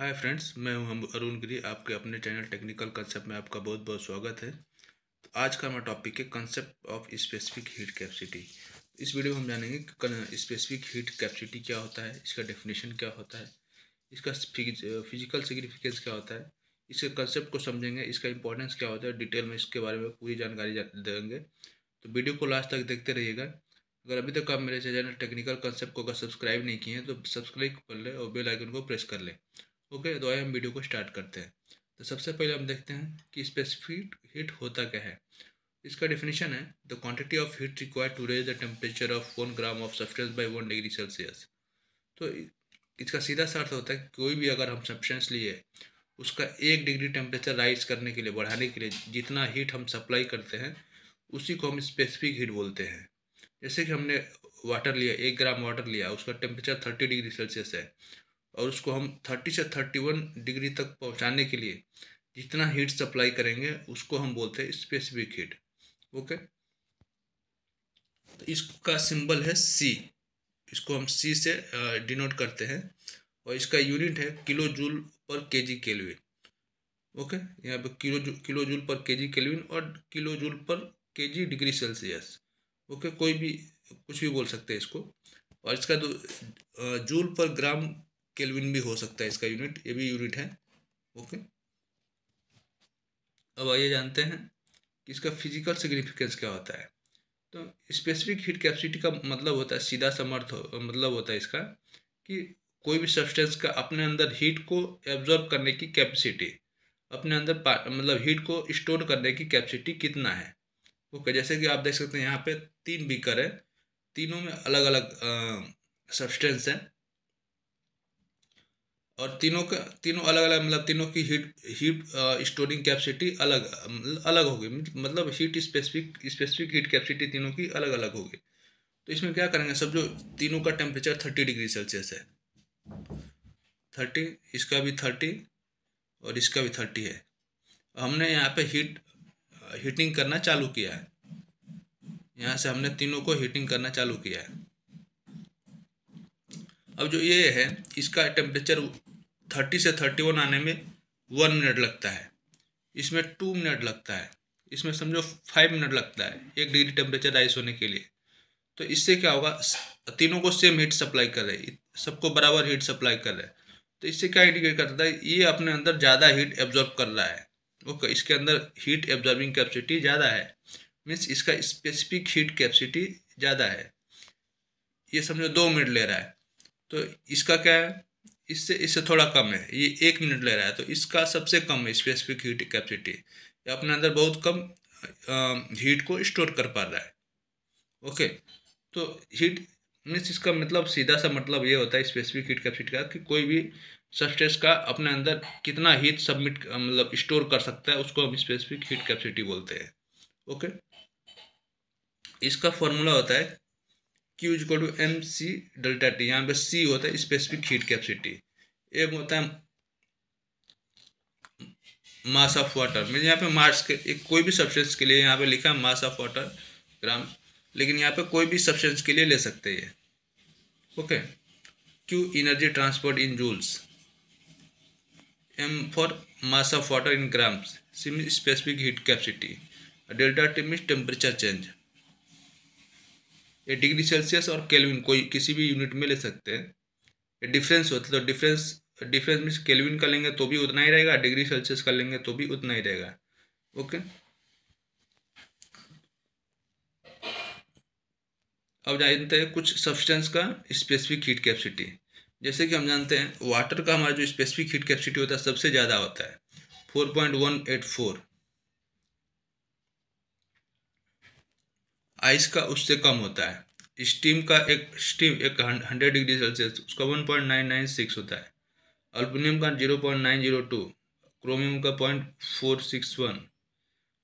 hi friends मैं हूं अरुण गिरी आपके अपने चैनल टेक्निकल कंसेप्ट में आपका बहुत बहुत स्वागत है तो आज का हमारा टॉपिक है concept of specific heat capacity इस वीडियो में हम जानेंगे स्पेसिफिक हीट कैपेसिटी क्या होता है इसका डेफिनेशन क्या होता है इसका फिजिकल सिग्निफिकेंस क्या होता है इसके कंसेप्ट को समझेंगे इसका इंपॉर्टेंस क्या होता है डिटेल में इसके बारे में पूरी जानकारी देंगे तो वीडियो को लास्ट तक देखते रहिएगा अगर अभी तक आप मेरे चैनल टेक्निकल कंसेप्ट को अगर सब्सक्राइब नहीं किए हैं तो सब्सक्राइब कर लें और बेल आइकन को प्रेस कर लें ओके तो आइए हम वीडियो को स्टार्ट करते हैं तो सबसे पहले हम देखते हैं कि स्पेसिफिक हीट होता क्या है इसका डेफिनेशन है the quantity of heat required to raise the temperature of one gram of substance by one degree Celsius तो इसका सीधा सा अर्थ होता है कोई भी अगर हम सब्सटेंस लिए उसका एक डिग्री टेम्परेचर राइज करने के लिए बढ़ाने के लिए जितना हीट हम सप्लाई करते हैं उसी को हम स्पेसिफिक हीट बोलते हैं जैसे कि हमने वाटर लिया एक ग्राम वाटर लिया उसका टेम्परेचर थर्टी डिग्री सेल्सियस है और उसको हम थर्टी से थर्टी वन डिग्री तक पहुँचाने के लिए जितना हीट सप्लाई करेंगे उसको हम बोलते हैं स्पेसिफिक हीट ओके तो इसका सिंबल है सी इसको हम सी से डिनोट करते हैं और इसका यूनिट है kilo joule per K G kelvin okay यहाँ पे किलो जू kilo joule per K G kelvin और किलो जूल पर के जी डिग्री सेल्सियस ओके कोई भी कुछ भी बोल सकते हैं इसको और इसका जो जूल पर ग्राम केल्विन भी हो सकता है इसका यूनिट ये भी यूनिट है ओके अब आइए जानते हैं कि इसका फिजिकल सिग्निफिकेंस क्या होता है तो स्पेसिफिक हीट कैपेसिटी का मतलब होता है सीधा समर्थ हो मतलब होता है इसका कि कोई भी सब्सटेंस का अपने अंदर हीट को एब्जॉर्ब करने की कैपेसिटी अपने अंदर मतलब हीट को स्टोर करने की कैपेसिटी कितना है ओके जैसे कि आप देख सकते हैं यहाँ पे तीन बीकर है तीनों में अलग अलग सब्सटेंस हैं और तीनों का तीनों अलग अलग मतलब तीनों की हीट हीट स्टोरिंग कैपेसिटी अलग अलग होगी मतलब heat specific specific heat capacity तीनों की अलग अलग होगी तो इसमें क्या करेंगे सब जो तीनों का टेम्परेचर थर्टी डिग्री सेल्सियस है थर्टी इसका भी थर्टी और इसका भी थर्टी है हमने यहाँ पे हीट हीटिंग करना चालू किया है यहाँ से हमने तीनों को हीटिंग करना चालू किया है अब जो ये है इसका टेम्परेचर थर्टी से थर्टी वन आने में वन मिनट लगता है इसमें टू मिनट लगता है इसमें समझो फाइव मिनट लगता है एक डिग्री टेम्परेचर राइज होने के लिए तो इससे क्या होगा तीनों को सेम हीट सप्लाई कर रहे हैं सबको बराबर हीट सप्लाई कर रहे हैं तो इससे क्या इंडिकेट करता है ये अपने अंदर ज़्यादा हीट एब्जॉर्ब कर रहा है ओके इसके अंदर हीट एब्जॉर्बिंग कैपेसिटी ज़्यादा है मीन्स इसका स्पेसिफिक हीट कैपेसिटी ज़्यादा है ये समझो दो मिनट ले रहा है तो इसका क्या है इससे इससे थोड़ा कम है ये एक मिनट ले रहा है तो इसका सबसे कम है स्पेसिफिक हीट कैपेसिटी ये अपने अंदर बहुत कम हीट को स्टोर कर पा रहा है ओके तो हीट मीन्स इसका मतलब सीधा सा मतलब ये होता है स्पेसिफिक हीट कैपेसिटी का कि कोई भी सब्सटेंस का अपने अंदर कितना हीट सबमिट मतलब स्टोर कर सकता है उसको हम स्पेसिफिक हीट कैपेसिटी बोलते हैं ओके इसका फॉर्मूला होता है Q is to M C delta T यहाँ पे सी होता है स्पेसिफिक हीट कैपेसिटी एम होता है मास ऑफ वाटर मैंने यहाँ पे मार्स के एक कोई भी सब्सटेंस के लिए यहाँ पे लिखा है मास ऑफ वाटर ग्राम लेकिन यहाँ पे कोई भी सब्सटेंस के लिए ले सकते हैं okay Q energy transport in joules M for mass of water in grams sim specific heat capacity delta T mean temperature change ये डिग्री सेल्सियस और केल्विन कोई किसी भी यूनिट में ले सकते हैं ये डिफरेंस होता है तो डिफरेंस डिफरेंस मीन्स केल्विन का लेंगे तो भी उतना ही रहेगा डिग्री सेल्सियस का लेंगे तो भी उतना ही रहेगा ओके अब जानते हैं कुछ सब्सटेंस का स्पेसिफिक हीट कैपेसिटी जैसे कि हम जानते हैं वाटर का हमारा जो स्पेसिफिक हीट कैपेसिटी होता है सबसे ज़्यादा होता है four point one eight four ice का उससे कम होता है स्टीम का एक स्टीम एक हंड्रेड डिग्री सेल्सियस उसका one point nine nine six होता है अल्बुनियम का zero point nine zero two chromium का point four six one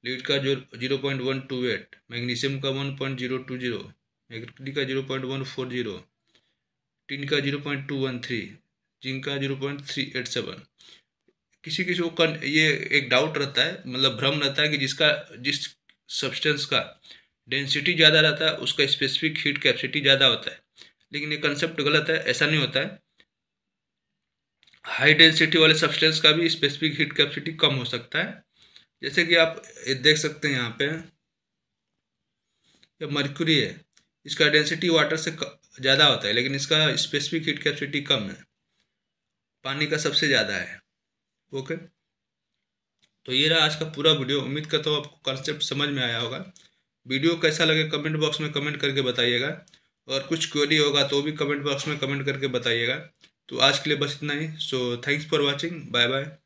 lead का जो zero point one two eight magnesium का one point zero two zero मैग्नी का zero point one four zero tin का zero point two one three zinc का zero point three eight seven किसी किसी को कन ये एक डाउट रहता है मतलब भ्रम रहता है कि जिसका जिस सब्सटेंस का डेंसिटी ज़्यादा रहता है उसका स्पेसिफिक हीट कैपेसिटी ज़्यादा होता है लेकिन ये कंसेप्ट गलत है ऐसा नहीं होता है हाई डेंसिटी वाले सब्सटेंस का भी स्पेसिफिक हीट कैपेसिटी कम हो सकता है जैसे कि आप देख सकते हैं यहाँ पे जब मर्क्यूरी है इसका डेंसिटी वाटर से ज़्यादा होता है लेकिन इसका स्पेसिफिक हीट कैपेसिटी कम है पानी का सबसे ज़्यादा है ओके तो ये रहा आज का पूरा वीडियो उम्मीद करता हूँ आपको कॉन्सेप्ट समझ में आया होगा वीडियो कैसा लगे कमेंट बॉक्स में कमेंट करके बताइएगा और कुछ क्वेरी होगा तो भी कमेंट बॉक्स में कमेंट करके बताइएगा तो आज के लिए बस इतना ही so thanks for watching bye bye